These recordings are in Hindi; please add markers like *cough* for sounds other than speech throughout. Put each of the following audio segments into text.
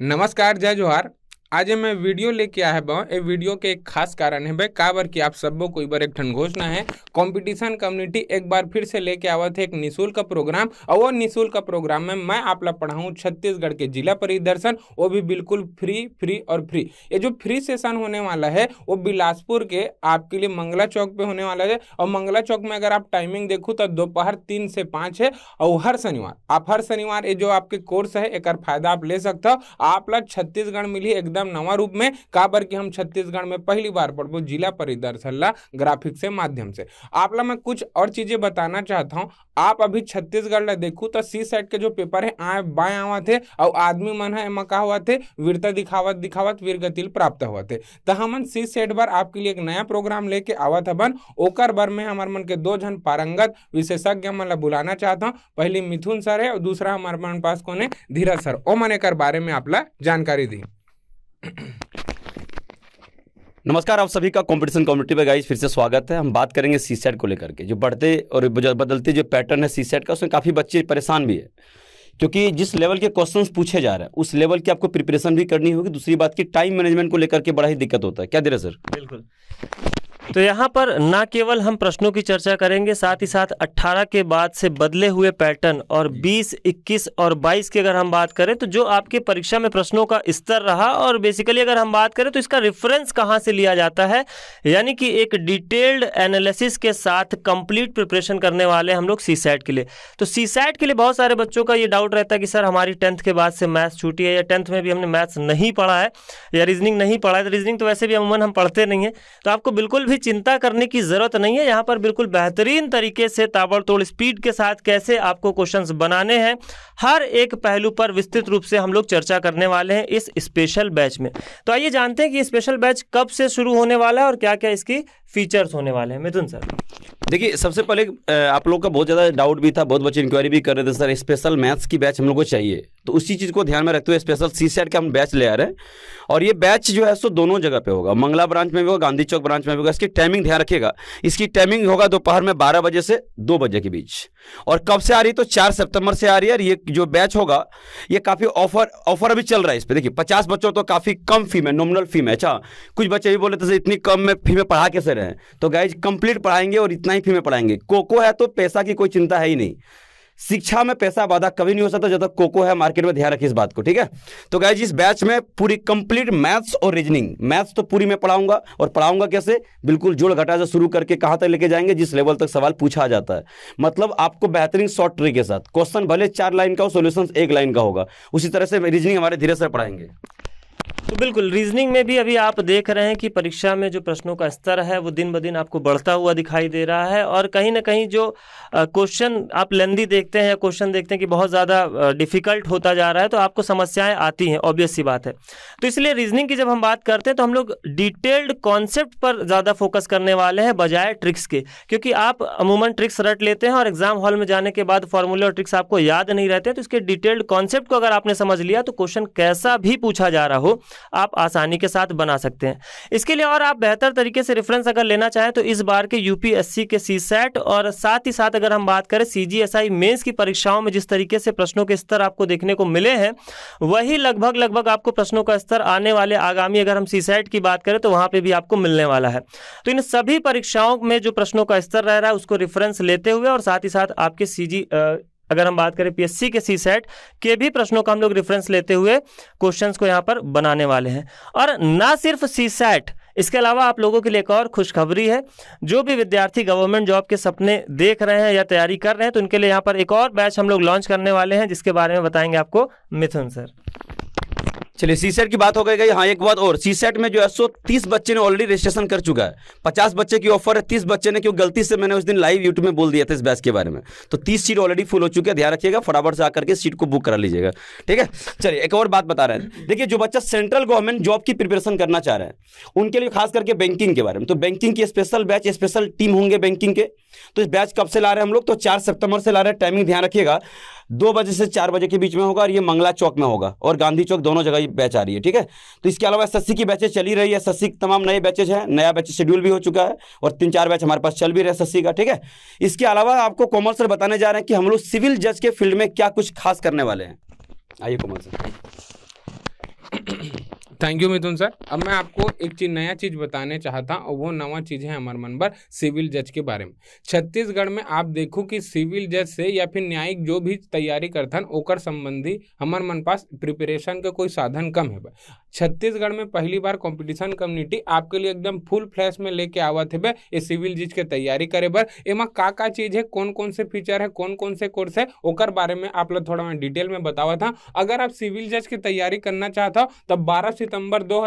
नमस्कार जय जोहार आज मैं वीडियो लेके आया बा ये वीडियो के एक खास कारण है भाई काबर की आप को एक बार एक ठन घोषणा है कंपटीशन कम्युनिटी एक बार फिर से लेके आवा थे एक निशुल्क का प्रोग्राम और वो निःशुल्क का प्रोग्राम में मैं आप लोग पढ़ाऊँ छत्तीसगढ़ के जिला परिदर्शन वो भी बिल्कुल फ्री फ्री और फ्री ये जो फ्री सेशन होने वाला है वो बिलासपुर के आपके लिए मंगला चौक पर होने वाला है और मंगला चौक में अगर आप टाइमिंग देखो तो दोपहर तीन से पाँच है और हर शनिवार आप हर शनिवार ये जो आपके कोर्स है एक फायदा आप ले सकते हो आप लोग छत्तीसगढ़ मिली एकदम एकदम नवा रूप में काबर की हम छत्तीसगढ़ में पहली बार पढ़बो जिला परिदर्शन ला ग्राफिक से माध्यम से आप ला मैं कुछ और चीजें बताना चाहता हूँ आप अभी छत्तीसगढ़ ला देखू तो सी सेट के जो पेपर है आए बाएं आवा थे और आदमी मन है एमा का हुआ थे वीरता दिखावत दिखावत वीर गतिल प्राप्त हुआ थे तो हमन सी सेट बार आपके लिए एक नया प्रोग्राम लेके आवा था बन ओकर बार में हमारे मन के दो जन पारंगत विशेषज्ञ मन ला बुलाना चाहता हूँ पहली मिथुन सर है और दूसरा हमारे मन पास कौन है धीरज सर ओ मन एक बारे में आप ला जानकारी दी नमस्कार आप सभी का कंपटीशन कम्युनिटी में गाइस फिर से स्वागत है हम बात करेंगे सी सेट को लेकर के जो बढ़ते और बदलते जो पैटर्न है सी सेट का उसमें काफ़ी बच्चे परेशान भी है क्योंकि जिस लेवल के क्वेश्चन पूछे जा रहे हैं उस लेवल की आपको प्रिपरेशन भी करनी होगी दूसरी बात की टाइम मैनेजमेंट को लेकर के बड़ा ही दिक्कत होता है क्या दे रहे सर बिल्कुल तो यहाँ पर न केवल हम प्रश्नों की चर्चा करेंगे साथ ही साथ 18 के बाद से बदले हुए पैटर्न और 20, 21 और 22 की अगर हम बात करें तो जो आपके परीक्षा में प्रश्नों का स्तर रहा और बेसिकली अगर हम बात करें तो इसका रेफरेंस कहाँ से लिया जाता है यानी कि एक डिटेल्ड एनालिसिस के साथ कंप्लीट प्रिपरेशन करने वाले हम लोग सी के लिए तो सी के लिए बहुत सारे बच्चों का ये डाउट रहता है कि सर हमारी टेंथ के बाद से मैथ्स छूटी है या टेंथ में भी हमने मैथ्स नहीं पढ़ा है या रीजनिंग नहीं पढ़ा है तो रीजनिंग तो वैसे भी अमूमन हम पढ़ते नहीं है तो आपको बिल्कुल भी चिंता करने की ज़रूरत नहीं है यहाँ पर बिल्कुल बेहतरीन तरीके से ताबड़तोड़ स्पीड के साथ कैसे आपको क्वेश्चन बनाने हैं हर एक पहलू पर विस्तृत रूप से हम लोग चर्चा करने वाले हैं इस स्पेशल बैच में तो आइए जानते हैं कि स्पेशल बैच कब से शुरू होने वाला है और क्या क्या इसकी फीचर्स होने वाले हैं मिथुन सर देखिए सबसे पहले आप लोग का बहुत ज़्यादा डाउट भी था बहुत बच्चे इंक्वायरी भी कर रहे थे सर स्पेशल मैथ्स की बैच हम लोग को चाहिए तो उसी चीज़ को ध्यान में रखते हुए स्पेशल सी सेट का हम बैच ले आ रहे हैं और ये बैच जो है सो दोनों जगह पे होगा मंगला ब्रांच में भी होगा गांधी चौक ब्रांच में भी होगा इसकी टाइमिंग ध्यान रखिएगा इसकी टाइमिंग होगा दोपहर में बारह बजे से दो बजे के बीच और कब से आ रही है तो चार सितंबर से आ रही है और ये जो बैच होगा ये काफ़ी ऑफर ऑफर अभी चल रहा है इस पर देखिए पचास बच्चों तो काफ़ी कम फी में नॉमिनल फी में अच्छा कुछ बच्चे भी बोले थे इतनी कम में फी में पढ़ा सर टीचर हैं तो गाइज कंप्लीट पढ़ाएंगे और इतना ही फी में पढ़ाएंगे कोको है तो पैसा की कोई चिंता है ही नहीं शिक्षा में पैसा वादा कभी नहीं हो सकता जब तक कोको है मार्केट में ध्यान रखिए इस बात को ठीक है तो गाइज इस बैच में पूरी कंप्लीट मैथ्स और रीजनिंग मैथ्स तो पूरी मैं पढ़ाऊंगा और पढ़ाऊंगा कैसे बिल्कुल जोड़ घटा से शुरू करके कहां तक लेके जाएंगे जिस लेवल तक सवाल पूछा जाता है मतलब आपको बेहतरीन शॉर्ट ट्रिक के साथ क्वेश्चन भले चार लाइन का हो सोल्यूशन एक लाइन का होगा उसी तरह से रीजनिंग हमारे धीरे से पढ़ाएंगे तो बिल्कुल रीजनिंग में भी अभी आप देख रहे हैं कि परीक्षा में जो प्रश्नों का स्तर है वो दिन ब दिन आपको बढ़ता हुआ दिखाई दे रहा है और कहीं ना कहीं जो क्वेश्चन आप लेंदी देखते हैं क्वेश्चन देखते हैं कि बहुत ज़्यादा डिफिकल्ट होता जा रहा है तो आपको समस्याएं आती हैं ऑब्वियस सी बात है तो इसलिए रीजनिंग की जब हम बात करते हैं तो हम लोग डिटेल्ड कॉन्सेप्ट पर ज़्यादा फोकस करने वाले हैं बजाय ट्रिक्स के क्योंकि आप अमूमन ट्रिक्स रट लेते हैं और एग्जाम हॉल में जाने के बाद फॉर्मूले और ट्रिक्स आपको याद नहीं रहते तो इसके डिटेल्ड कॉन्सेप्ट को अगर आपने समझ लिया तो क्वेश्चन कैसा भी पूछा जा रहा हो आप आसानी के साथ बना सकते हैं इसके लिए और आप बेहतर तरीके से रेफरेंस अगर लेना चाहें तो इस बार के यूपीएससी के सी सेट और साथ ही साथ अगर हम बात करें सी जी एस आई मेन्स की परीक्षाओं में जिस तरीके से प्रश्नों के स्तर आपको देखने को मिले हैं वही लगभग लगभग आपको प्रश्नों का स्तर आने वाले आगामी अगर हम सी सेट की बात करें तो वहाँ पर भी आपको मिलने वाला है तो इन सभी परीक्षाओं में जो प्रश्नों का स्तर रह रहा है उसको रेफरेंस लेते हुए और साथ ही साथ आपके सी अगर हम बात करें पीएससी के सी सेट के भी प्रश्नों का हम लोग रेफरेंस लेते हुए क्वेश्चंस को यहाँ पर बनाने वाले हैं और ना सिर्फ सी सेट इसके अलावा आप लोगों के लिए एक और खुशखबरी है जो भी विद्यार्थी गवर्नमेंट जॉब के सपने देख रहे हैं या तैयारी कर रहे हैं तो उनके लिए यहाँ पर एक और बैच हम लोग लॉन्च करने वाले हैं जिसके बारे में बताएंगे आपको मिथुन सर चलिए सी सेट की बात हो गई गई हाँ एक बात और सी सेट में जो है सो तीस बच्चे ने ऑलरेडी रजिस्ट्रेशन कर चुका है पचास बच्चे की ऑफर है तीस बच्चे ने क्यों गलती से मैंने उस दिन लाइव यूट्यूब में बोल दिया था इस बैच के बारे में तो तीस सीट ऑलरेडी फुल हो चुकी है ध्यान रखिएगा फटाफट से आकर के सीट को बुक करा लीजिएगा ठीक है चलिए एक और बात बता रहे हैं देखिए जो बच्चा सेंट्रल गवर्नमेंट जॉब की प्रिपरेशन करना चाह रहे हैं उनके लिए खास करके बैंकिंग के बारे में तो बैंकिंग की स्पेशल बैच स्पेशल टीम होंगे बैंकिंग के तो इस बैच कब से ला रहे हैं हम लोग तो चार सितंबर से ला रहे हैं टाइमिंग ध्यान रखिएगा दो बजे से चार बजे के बीच में होगा और ये मंगला चौक में होगा और गांधी चौक दोनों जगह बैच आ रही है ठीक है तो इसके अलावा सस्सी की बैचेज चली रही है सस्सी की तमाम नए बैचेज हैं नया बैच शेड्यूल भी हो चुका है और तीन चार बैच हमारे पास चल भी रहे सस्सी का ठीक है इसके अलावा आपको कॉमर्स बताने जा रहे हैं कि हम लोग सिविल जज के फील्ड में क्या कुछ खास करने वाले हैं आइए commerce thank you Mithun sir अब मैं आपको एक चीज नया चीज बताने चाहता और वो नवा चीज है हमारे पर सिविल जज के बारे में छत्तीसगढ़ में आप देखो कि सिविल जज से या फिर न्यायिक जो भी तैयारी है ओकर संबंधी हमार मन पास प्रिपरेशन का कोई साधन कम है छत्तीसगढ़ में पहली बार कंपटीशन कम्युनिटी आपके लिए एकदम फुल फ्लैश में लेके थे बे ये सिविल जीज के तैयारी करे बर एमा का का चीज है कौन कौन से फीचर है कौन कौन से कोर्स है ओकर बारे में आप लोग थोड़ा मैं डिटेल में बतावा था अगर आप सिविल जज की तैयारी करना चाहता हो तब बारह सितंबर दो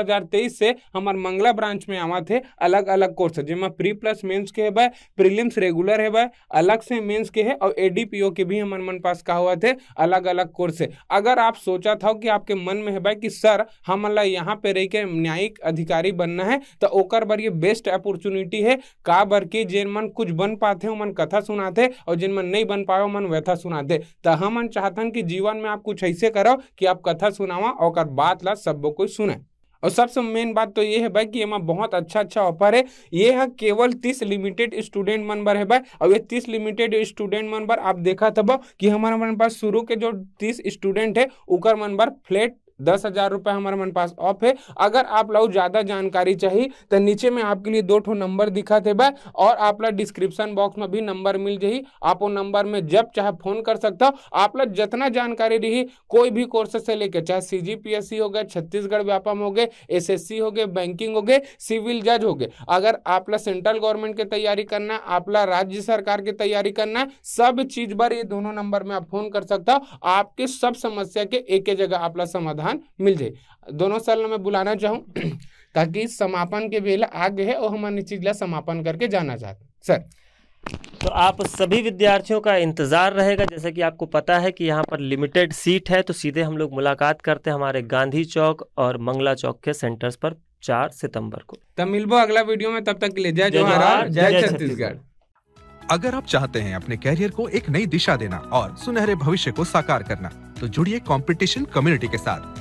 से हमार मंगला ब्रांच में आवा थे अलग अलग कोर्स जिसमें प्री प्लस मेंस के है प्रीलिम्स रेगुलर है अलग से मेन्स के है और एडीपीओ के भी हमारे मन पास का हुआ थे अलग अलग कोर्स है अगर आप सोचा था कि आपके मन में है कि सर हम मान यहाँ पे रही के न्यायिक अधिकारी बनना है तो ओकर बर ये बेस्ट अपॉर्चुनिटी है का बर के जिन मन कुछ बन पाते मन कथा सुनाते और जिन मन नहीं बन पाए मन व्यथा सुनाते तो हम मन चाहते कि जीवन में आप कुछ ऐसे करो कि आप कथा सुनावा और बात ला सब कोई सुने और सबसे मेन बात तो ये है भाई कि ये एम बहुत अच्छा अच्छा ऑफर है ये है केवल तीस लिमिटेड स्टूडेंट मन पर है भाई और ये तीस लिमिटेड स्टूडेंट मन पर आप देखा था कि हमारे मन पास शुरू के जो तीस स्टूडेंट है उकर मन पर फ्लैट दस हजार रुपये हमारे मन पास ऑफ है अगर आप लोग ज़्यादा जानकारी चाहिए तो नीचे में आपके लिए दो ठो नंबर दिखा थे भाई और आप लोग डिस्क्रिप्शन बॉक्स में भी नंबर मिल जाही आप वो नंबर में जब चाहे फोन कर सकते हो आप लोग जितना जानकारी रही कोई भी कोर्स से लेकर चाहे सी हो गए छत्तीसगढ़ व्यापम हो गए एस सी हो गए बैंकिंग हो गए सिविल जज हो गए अगर आप लोग सेंट्रल गवर्नमेंट की तैयारी करना है आप लोग राज्य सरकार की तैयारी करना सब चीज पर ये दोनों नंबर में आप फोन कर सकते हो आपके सब समस्या के एक जगह आप लोग समाधान स्थान मिल जाए दोनों साल में बुलाना चाहूँ *clears throat* ताकि समापन के बेला आ गए और हम अन्य चीज समापन करके जाना चाहते सर तो आप सभी विद्यार्थियों का इंतज़ार रहेगा जैसा कि आपको पता है कि यहाँ पर लिमिटेड सीट है तो सीधे हम लोग मुलाकात करते हैं हमारे गांधी चौक और मंगला चौक के सेंटर्स पर चार सितंबर को तब मिलबो अगला वीडियो में तब तक के लिए जय जवाहर जय छत्तीसगढ़ अगर आप चाहते हैं अपने कैरियर को एक नई दिशा देना और सुनहरे भविष्य को साकार करना तो जुड़िए कंपटीशन कम्युनिटी के साथ